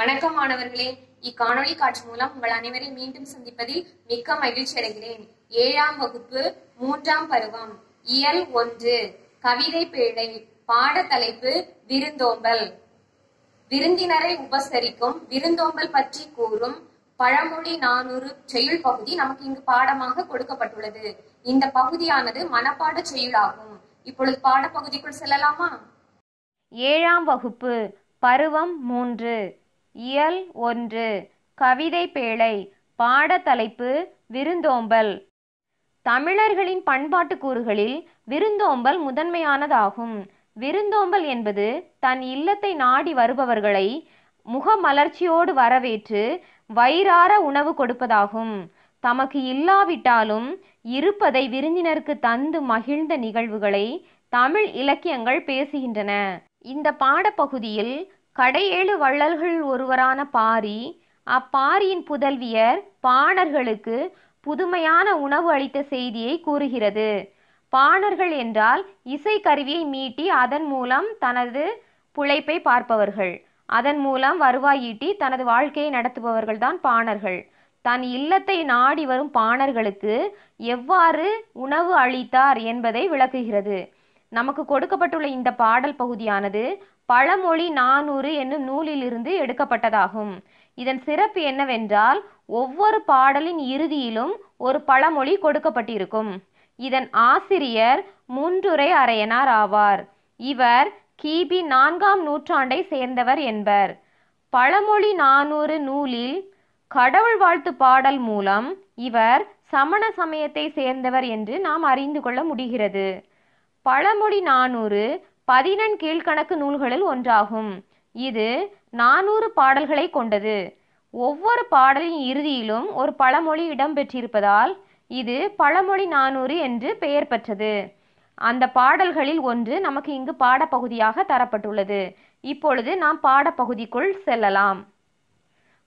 வணக்கம் மாணவர்களே இக்காணொலி காட்சி மூலம் உங்கள் அனைவரை மீண்டும் சந்திப்பதில் மிக்க மகிழ்ச்சி அடைகிறேன் ஏழாம் வகுப்பு மூன்றாம் பருவம் இயல் ஒன்று கவிதை பேழை பாட தலைப்பு விருந்தோம்பல் விருந்தினரை உபசரிக்கும் விருந்தோம்பல் பற்றி கூறும் பழமொழி நானூறு செயல் பகுதி நமக்கு இங்கு பாடமாக கொடுக்கப்பட்டுள்ளது இந்த பகுதியானது மனப்பாட செயலாகும் இப்பொழுது பாடப்பகுதிக்குள் செல்லலாமா ஏழாம் வகுப்பு பருவம் மூன்று இயல் ஒன்று கவிதை பேழை பாடத்தலைப்பு விருந்தோம்பல் தமிழர்களின் பண்பாட்டு கூறுகளில் விருந்தோம்பல் முதன்மையானதாகும் விருந்தோம்பல் என்பது தன் இல்லத்தை நாடி வருபவர்களை முகமலர்ச்சியோடு வரவேற்று வயிறார உணவு கொடுப்பதாகும் தமக்கு இல்லாவிட்டாலும் இருப்பதை விருந்தினருக்கு தந்து மகிழ்ந்த நிகழ்வுகளை தமிழ் இலக்கியங்கள் பேசுகின்றன இந்த பாடப்பகுதியில் கடையேழு வள்ளல்களில் ஒருவரான பாரி அப்பாரியின் புதல்வியர் பாணர்களுக்கு புதுமையான உணவு அளித்த செய்தியை கூறுகிறது பாணர்கள் என்றால் இசை கருவியை மீட்டி அதன் மூலம் தனது புழைப்பை பார்ப்பவர்கள் அதன் மூலம் வருவாய் ஈட்டி தனது வாழ்க்கையை நடத்துபவர்கள் தான் பாணர்கள் தன் இல்லத்தை நாடி வரும் பாணர்களுக்கு எவ்வாறு உணவு அளித்தார் என்பதை விளக்குகிறது நமக்கு கொடுக்கப்பட்டுள்ள இந்த பாடல் பகுதியானது பழமொழி நானூறு என்னும் நூலிலிருந்து எடுக்கப்பட்டதாகும் இதன் சிறப்பு என்னவென்றால் ஒவ்வொரு பாடலின் இறுதியிலும் ஒரு பழமொழி கொடுக்கப்பட்டிருக்கும் இதன் ஆசிரியர் முன்றுரை அரையனார் ஆவார் இவர் கிபி நான்காம் நூற்றாண்டை சேர்ந்தவர் என்பர் பழமொழி நானூறு நூலில் கடவுள் வாழ்த்து பாடல் மூலம் இவர் சமண சமயத்தை சேர்ந்தவர் என்று நாம் அறிந்து கொள்ள முடிகிறது பழமொழி நானூறு பதினெண் கீழ்கணக்கு நூல்களில் ஒன்றாகும் இது நானூறு பாடல்களை கொண்டது ஒவ்வொரு பாடலின் இறுதியிலும் ஒரு பழமொழி இடம்பெற்றிருப்பதால் இது பழமொழி நானூறு என்று பெயர் பெற்றது அந்த பாடல்களில் ஒன்று நமக்கு இங்கு பாடப்பகுதியாக தரப்பட்டுள்ளது இப்பொழுது நாம் பாடப்பகுதிக்குள் செல்லலாம்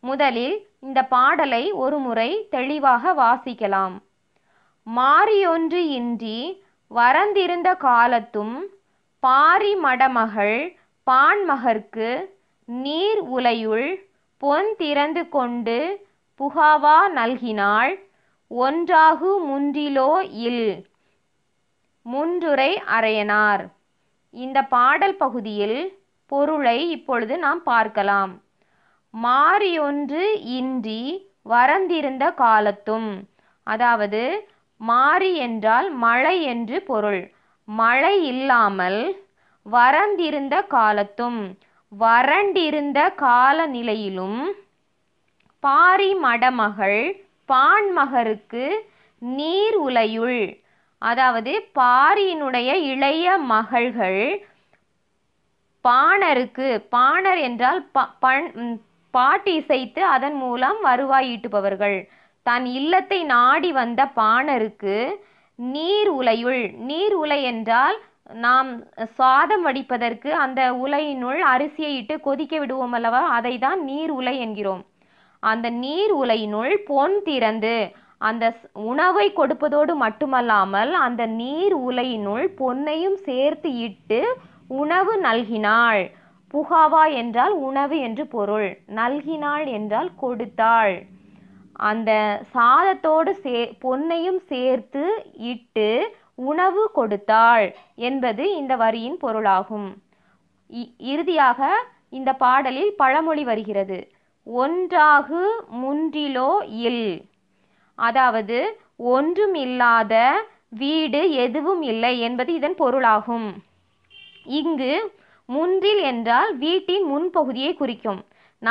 முதலில் இந்த பாடலை ஒரு முறை தெளிவாக வாசிக்கலாம் மாறியொன்று இன்றி வரந்திருந்த காலத்தும் பாரிமடமகள் பான்மகர்க்கு நீர் உலையுள் பொன் திறந்து கொண்டு புகாவா நல்கினாள் ஒன்றாகு முன்றிலோ இல் முன்றுரை அறையனார் இந்த பாடல் பகுதியில் பொருளை இப்பொழுது நாம் பார்க்கலாம் மாறியொன்று இன்றி வரந்திருந்த காலத்தும் அதாவது மாரி என்றால் மழை என்று பொருள். மழை இல்லாமல் வறண்டிருந்த காலத்தும் வறண்டிருந்த காலநிலையிலும் பாரி மடமகள் பான்மகருக்கு நீர் உலையுள் அதாவது பாரியினுடைய இளைய மகள்கள் பாணருக்கு பாணர் என்றால் ப பண் பாட்டு இசைத்து அதன் மூலம் வருவாய் ஈட்டுபவர்கள் தன் இல்லத்தை நாடி வந்த பாணருக்கு நீர் உலையுள் நீர் உலை என்றால் நாம் சாதம் வடிப்பதற்கு அந்த உலையினுள் அரிசியை இட்டு கொதிக்க விடுவோம் அல்லவா அதை தான் நீர் உலை என்கிறோம் அந்த நீர் உலையினுள் பொன் திறந்து அந்த உணவை கொடுப்பதோடு மட்டுமல்லாமல் அந்த நீர் உலையினுள் பொன்னையும் சேர்த்து இட்டு உணவு நல்கினாள் புகாவா என்றால் உணவு என்று பொருள் நல்கினாள் என்றால் கொடுத்தாள் அந்த சாதத்தோடு சே பொன்னையும் சேர்த்து இட்டு உணவு கொடுத்தாள் என்பது இந்த வரியின் பொருளாகும் இறுதியாக இந்த பாடலில் பழமொழி வருகிறது ஒன்றாகு முன்றிலோ இல் அதாவது ஒன்றும் இல்லாத வீடு எதுவும் இல்லை என்பது இதன் பொருளாகும் இங்கு முன்றில் என்றால் வீட்டின் முன்பகுதியை குறிக்கும்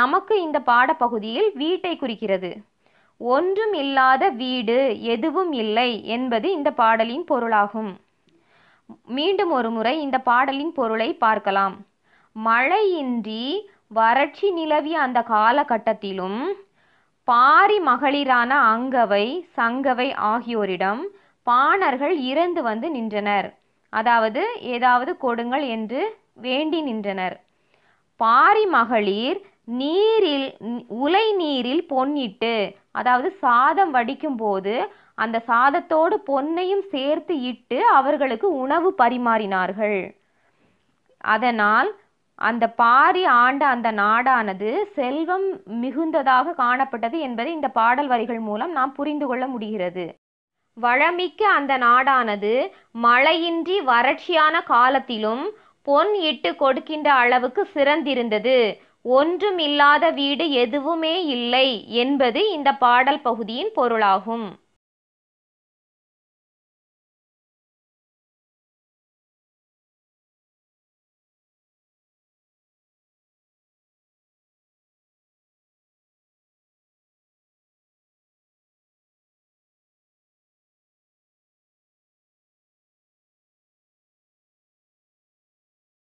நமக்கு இந்த பாடப்பகுதியில் வீட்டை குறிக்கிறது ஒன்றும் இல்லாத வீடு எதுவும் இல்லை என்பது இந்த பாடலின் பொருளாகும் மீண்டும் ஒரு முறை இந்த பாடலின் பொருளை பார்க்கலாம் மழையின்றி வறட்சி நிலவிய அந்த காலகட்டத்திலும் பாரி மகளிரான அங்கவை சங்கவை ஆகியோரிடம் பாணர்கள் இறந்து வந்து நின்றனர் அதாவது ஏதாவது கொடுங்கள் என்று வேண்டி நின்றனர் பாரி மகளிர் நீரில் உலை நீரில் பொன்னிட்டு அதாவது சாதம் வடிக்கும் போது அந்த சாதத்தோடு பொன்னையும் சேர்த்து இட்டு அவர்களுக்கு உணவு பரிமாறினார்கள் அதனால் அந்த பாரி ஆண்ட அந்த நாடானது செல்வம் மிகுந்ததாக காணப்பட்டது என்பதை இந்த பாடல் வரிகள் மூலம் நாம் புரிந்து கொள்ள முடிகிறது வளமிக்க அந்த நாடானது மழையின்றி வறட்சியான காலத்திலும் பொன் இட்டு கொடுக்கின்ற அளவுக்கு சிறந்திருந்தது ஒன்றும் இல்லாத வீடு எதுவுமே இல்லை என்பது இந்த பாடல் பகுதியின் பொருளாகும்